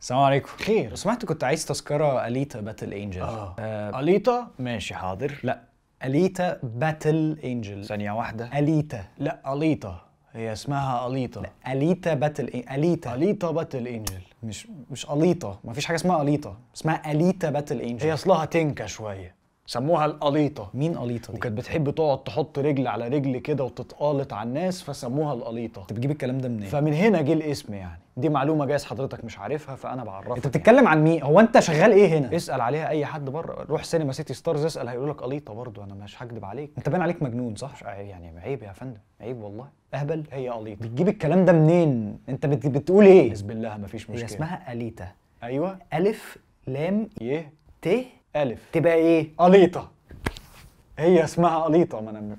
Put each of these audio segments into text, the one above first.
السلام عليكم خير لو سمحت كنت عايز تذكره اليتا باتل انجل آه. اه, اليتا ماشي حاضر لا اليتا باتل انجل ثانيه واحده اليتا لا اليتا هي اسمها اليتا لا اليتا باتل اليتا اليتا باتل انجل مش مش اليتا مفيش حاجه اسمها اليتا اسمها اليتا باتل انجل هي اصلها تنكه شويه سموها القليطه مين قليطه دي؟ وكانت بتحب تقعد تحط رجل على رجل كده وتتقالط على الناس فسموها القليطه انت بتجيب الكلام ده منين؟ إيه؟ فمن هنا جه الاسم يعني دي معلومه جايز حضرتك مش عارفها فانا بعرفك انت يعني. بتتكلم يعني. عن مين؟ هو انت شغال ايه هنا؟ اسال عليها اي حد بره روح سينما سيتي ستارز اسال هيقول لك قليطه برضه انا مش هكدب عليك انت باين عليك مجنون صح؟ يعني عيب يا فندم عيب والله اهبل هي قليطه بتجيب الكلام ده منين؟ انت بت... بتقول ايه؟ بسم الله مفيش مشكله هي اسمها اليتا ايوه الف لام ي ت ألف تبقى إيه؟ قليطة هي اسمها قليطة ما أنا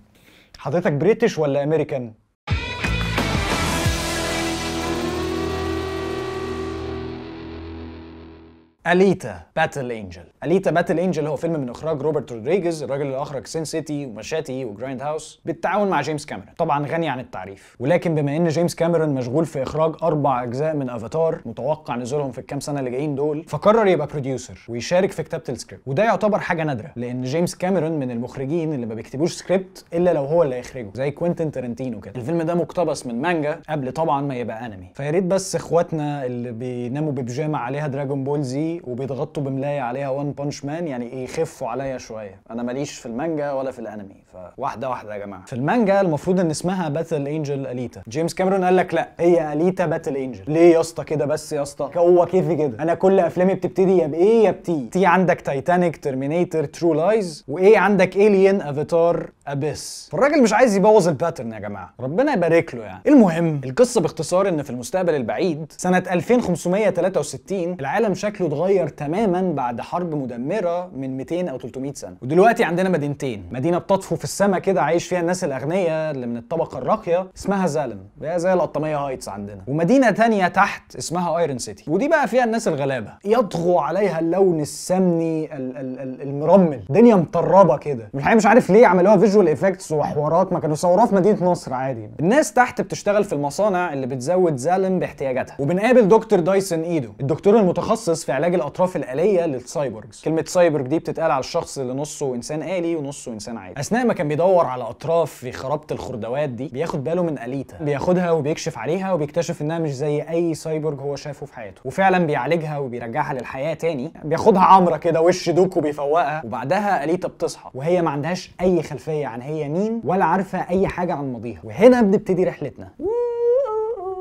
حضرتك بريتش ولا أمريكان؟ أليتا باتل انجل أليتا باتل انجل هو فيلم من اخراج روبرت رودريجز الراجل اللي اخرج سين سيتي ومشاتي وجرايند هاوس بالتعاون مع جيمس كاميرون طبعا غني عن التعريف ولكن بما ان جيمس كاميرون مشغول في اخراج اربع اجزاء من افاتار متوقع نزولهم في الكام سنه اللي جايين دول فقرر يبقى بروديوسر ويشارك في كتابه السكريبت وده يعتبر حاجه نادره لان جيمس كاميرون من المخرجين اللي ما بيكتبوش سكريبت الا لو هو اللي هيخرجه زي كوينتن تارنتينو كده الفيلم ده مقتبس من مانجا قبل طبعا ما يبقى انمي فيا ريت بس اخواتنا اللي بيناموا ببيجامه عليها دراجون بول زي وبيضغطوا بملايه عليها وان بانش مان يعني يخفوا عليا شويه انا ماليش في المانجا ولا في الانمي فواحده واحده يا جماعه في المانجا المفروض ان اسمها باتل انجل اليتا جيمس كاميرون قال لك لا هي اليتا باتل انجل ليه يا اسطى كده بس يا اسطى هو كيفي كده انا كل افلامي بتبتدي يا بايه يا بتي تي عندك تايتانيك ترمينيتر ترو لايز وايه عندك الين افاتار ابيس فالراجل مش عايز يبوظ الباترن يا جماعه ربنا يبارك له يعني المهم القصه باختصار ان في المستقبل البعيد سنه 2563 العالم شكله اتغير اتغير تماما بعد حرب مدمره من 200 او 300 سنه ودلوقتي عندنا مدينتين مدينه بتطفو في السماء كده عايش فيها الناس الاغنياء اللي من الطبقه الراقيه اسمها زالم بقى زي القطاميه هايتس عندنا ومدينه ثانيه تحت اسمها ايرون سيتي ودي بقى فيها الناس الغلابه يطغوا عليها اللون السمني ال ال ال المرمل دنيا مطربه كده مش مش عارف ليه عملوها فيجوال افكتس وحوارات ما كانوا صوروها في مدينه نصر عادي الناس تحت بتشتغل في المصانع اللي بتزود زالم باحتياجاتها وبنقابل دكتور دايسون ايدو الدكتور المتخصص في علاج علاج الاطراف الاليه للسايبورجز كلمه سايبورج دي بتتقال على الشخص اللي نصه انسان الي ونصه انسان عادي اثناء ما كان بيدور على اطراف في خرابه الخردوات دي بياخد باله من اليتا بياخدها وبيكشف عليها وبيكتشف انها مش زي اي سايبورج هو شافه في حياته وفعلا بيعالجها وبيرجعها للحياه تاني بياخدها عمره كده وش دوك وبيفوقها وبعدها اليتا بتصحى وهي ما عندهاش اي خلفيه عن هي مين ولا عارفه اي حاجه عن ماضيها وهنا بنبتدي رحلتنا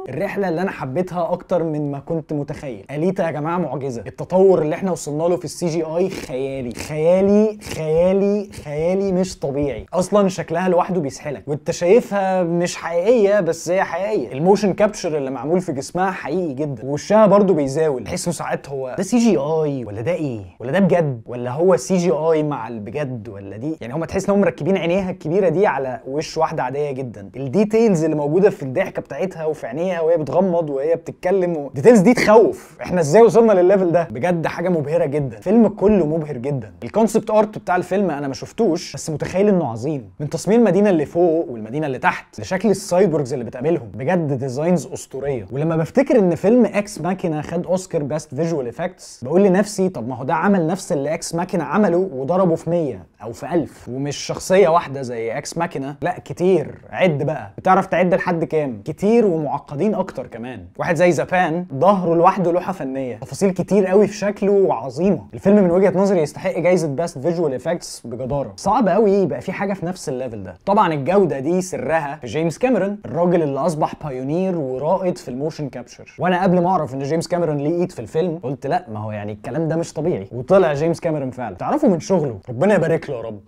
الرحله اللي انا حبيتها اكتر من ما كنت متخيل اليتا يا جماعه معجزه التطور اللي احنا وصلنا له في السي جي اي خيالي خيالي خيالي خيالي مش طبيعي اصلا شكلها لوحده بيسحلك وانت شايفها مش حقيقيه بس هي حقيقيه الموشن كابتشر اللي معمول في جسمها حقيقي جدا ووشها برضو بيزاول تحسه ساعات هو ده سي جي اي ولا ده ايه ولا ده بجد ولا هو سي جي اي مع البجد ولا دي يعني هم تحس انهم مركبين عينيها الكبيره دي على وش واحده عاديه جدا الديتيلز اللي موجوده في الضحكه بتاعتها وفي عينيها عينيها وهي بتغمض وهي بتتكلم و... ديتيلز دي تخوف احنا ازاي وصلنا للليفل ده بجد حاجه مبهره جدا الفيلم كله مبهر جدا الكونسبت ارت بتاع الفيلم انا ما شفتوش بس متخيل انه عظيم من تصميم المدينه اللي فوق والمدينه اللي تحت لشكل السايبورجز اللي بتقابلهم بجد ديزاينز اسطوريه ولما بفتكر ان فيلم اكس ماكينا خد اوسكار بيست فيجوال افكتس بقول لنفسي طب ما هو ده عمل نفس اللي اكس ماكينا عمله وضربه في 100 او في 1000 ومش شخصيه واحده زي اكس ماكينا لا كتير عد بقى بتعرف تعد لحد كام كتير ومعقد معقدين اكتر كمان واحد زي زابان ظهره لوحده لوحه فنيه تفاصيل كتير قوي في شكله وعظيمه الفيلم من وجهه نظري يستحق جايزه بيست فيجوال افكتس بجداره صعب قوي يبقى في حاجه في نفس الليفل ده طبعا الجوده دي سرها في جيمس كاميرون الراجل اللي اصبح بايونير ورائد في الموشن كابتشر وانا قبل ما اعرف ان جيمس كاميرون ليه ايد في الفيلم قلت لا ما هو يعني الكلام ده مش طبيعي وطلع جيمس كاميرون فعلا تعرفوا من شغله ربنا يبارك له يا رب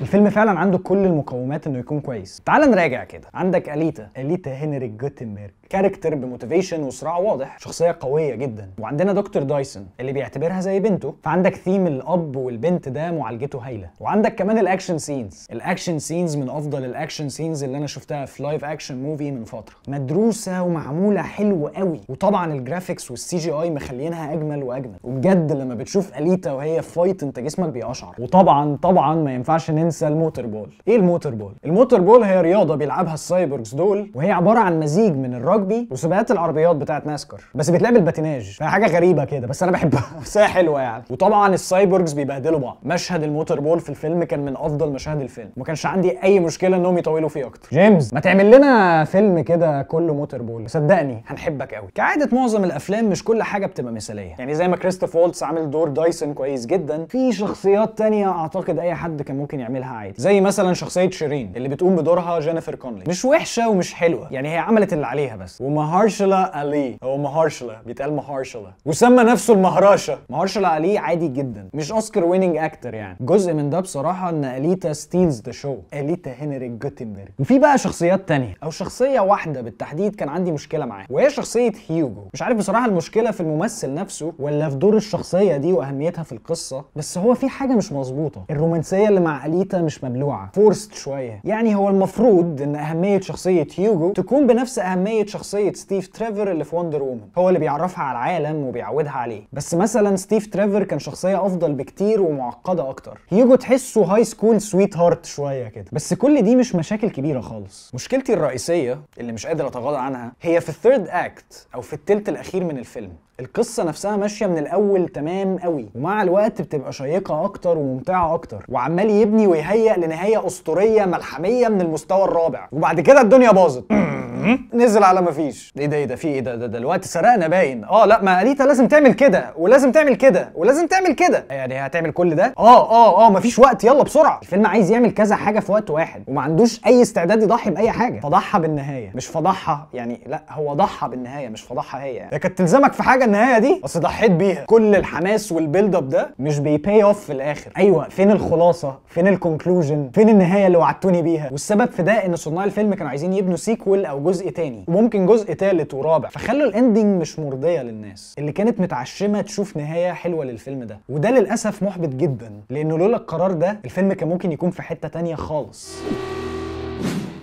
الفيلم فعلا عنده كل المقومات انه يكون كويس تعال نراجع كده عندك اليتا اليتا هنري جوتنبرج كاركتر بموتيفيشن وصراع واضح شخصيه قويه جدا وعندنا دكتور دايسون اللي بيعتبرها زي بنته فعندك ثيم الاب والبنت ده معالجته هايله وعندك كمان الاكشن سينز الاكشن سينز من افضل الاكشن سينز اللي انا شفتها في لايف اكشن موفي من فتره مدروسه ومعموله حلو قوي وطبعا الجرافيكس والسي جي اي مخلينها اجمل واجمل وبجد لما بتشوف اليتا وهي فايت انت جسمك بيقشعر وطبعا طبعا ما ينفعش ننسى ننسى الموتور بول ايه الموتور بول الموتور بول هي رياضه بيلعبها السايبرجز دول وهي عباره عن مزيج من الرجبي وسباقات العربيات بتاعه ناسكر بس بتلعب الباتيناج فهي حاجه غريبه كده بس انا بحبها بس هي حلوه يعني وطبعا السايبرجز بيبهدلوا بعض مشهد الموتور بول في الفيلم كان من افضل مشاهد الفيلم ما كانش عندي اي مشكله انهم يطولوا فيه اكتر جيمز ما تعمل لنا فيلم كده كله موتور بول صدقني هنحبك قوي كعاده معظم الافلام مش كل حاجه بتبقى مثاليه يعني زي ما كريستوف وولتس عامل دور دايسون كويس جدا في شخصيات تانية اعتقد اي حد كان ممكن يعمل تعملها عادي زي مثلا شخصيه شيرين اللي بتقوم بدورها جينيفر كونلي مش وحشه ومش حلوه يعني هي عملت اللي عليها بس ومهارشلا الي هو مهارشلا بيتقال مهارشلا وسمى نفسه المهراشة مهارشلا الي عادي جدا مش اوسكار ويننج اكتر يعني جزء من ده بصراحه ان اليتا ستيلز ذا شو اليتا هنري جوتنبرج وفي بقى شخصيات تانية او شخصيه واحده بالتحديد كان عندي مشكله معاها وهي شخصيه هيوجو مش عارف بصراحه المشكله في الممثل نفسه ولا في دور الشخصيه دي واهميتها في القصه بس هو في حاجه مش مظبوطه الرومانسيه اللي مع اليتا بسيطه مش مبلوعه فورست شويه يعني هو المفروض ان اهميه شخصيه هيوجو تكون بنفس اهميه شخصيه ستيف تريفر اللي في وندر وومن هو اللي بيعرفها على العالم وبيعودها عليه بس مثلا ستيف تريفر كان شخصيه افضل بكتير ومعقده اكتر هيوجو تحسه هاي سكول سويت هارت شويه كده بس كل دي مش مشاكل كبيره خالص مشكلتي الرئيسيه اللي مش قادر اتغاضى عنها هي في الثيرد اكت او في الثلث الاخير من الفيلم القصه نفسها ماشيه من الاول تمام قوي ومع الوقت بتبقى شيقه اكتر وممتعه اكتر وعمال يبني ويهيئ لنهايه اسطوريه ملحميه من المستوى الرابع وبعد كده الدنيا باظت نزل على ما فيش ايه ده ايه ده في ايه ده ده, دلوقتي سرقنا باين اه لا ما انيتا لازم تعمل كده ولازم تعمل كده ولازم تعمل كده يعني هتعمل كل ده اه اه اه ما فيش وقت يلا بسرعه الفيلم عايز يعمل كذا حاجه في وقت واحد وما عندوش اي استعداد يضحي باي حاجه فضحى بالنهايه مش فضحها يعني لا هو ضحى بالنهايه مش فضحها هي يعني كانت تلزمك في حاجه النهايه دي بس ضحيت بيها كل الحماس والبيلد اب ده مش بيباي اوف في الاخر ايوه فين الخلاصه فين الكونكلوجن فين النهايه اللي وعدتوني بيها والسبب في ده ان صناع الفيلم كانوا عايزين يبنوا سيكول او جزء تاني وممكن جزء تالت ورابع فخلوا الاندنج مش مرضيه للناس اللي كانت متعشمه تشوف نهايه حلوه للفيلم ده وده للاسف محبط جدا لانه لولا القرار ده الفيلم كان ممكن يكون في حته تانيه خالص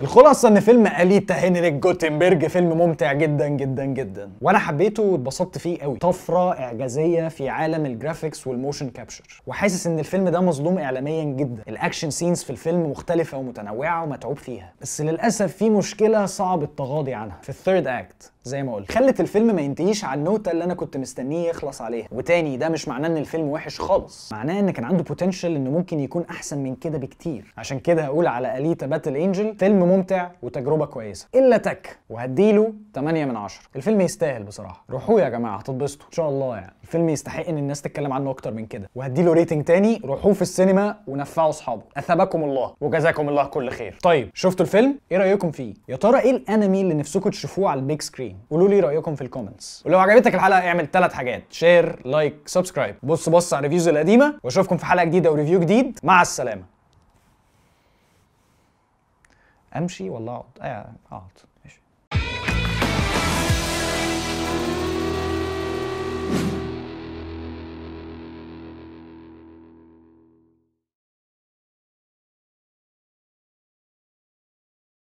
الخلاصه ان فيلم اليتا هنريك جوتنبرج فيلم ممتع جدا جدا جدا وانا حبيته واتبسطت فيه قوي طفره اعجازيه في عالم الجرافيكس والموشن كابتشر وحاسس ان الفيلم ده مظلوم اعلاميا جدا الاكشن سينز في الفيلم مختلفه ومتنوعه ومتعوب فيها بس للاسف في مشكله صعب التغاضي عنها في الثيرد اكت زي ما قلت خلت الفيلم ما ينتهيش على النوته اللي انا كنت مستنيه يخلص عليها وتاني ده مش معناه ان الفيلم وحش خالص معناه ان كان عنده بوتنشال انه ممكن يكون احسن من كده بكتير عشان كده هقول على اليتا باتل انجل فيلم ممتع وتجربه كويسه الا تك وهديله 8 من 10 الفيلم يستاهل بصراحه روحوه يا جماعه هتتبسطوا ان شاء الله يعني الفيلم يستحق ان الناس تتكلم عنه اكتر من كده وهديله ريتنج تاني روحوه في السينما ونفعوا اصحابه اثابكم الله وجزاكم الله كل خير طيب شفتوا الفيلم ايه رايكم فيه يا ترى ايه الانمي اللي نفسكم تشوفوه على البيج سكرين قولوا لي رايكم في الكومنتس ولو عجبتك الحلقه اعمل ثلاث حاجات شير لايك سبسكرايب بص بص على الريفيوز القديمه واشوفكم في حلقه جديده وريفيو جديد مع السلامه امشي ولا اقعد؟ آه، اقعد ماشي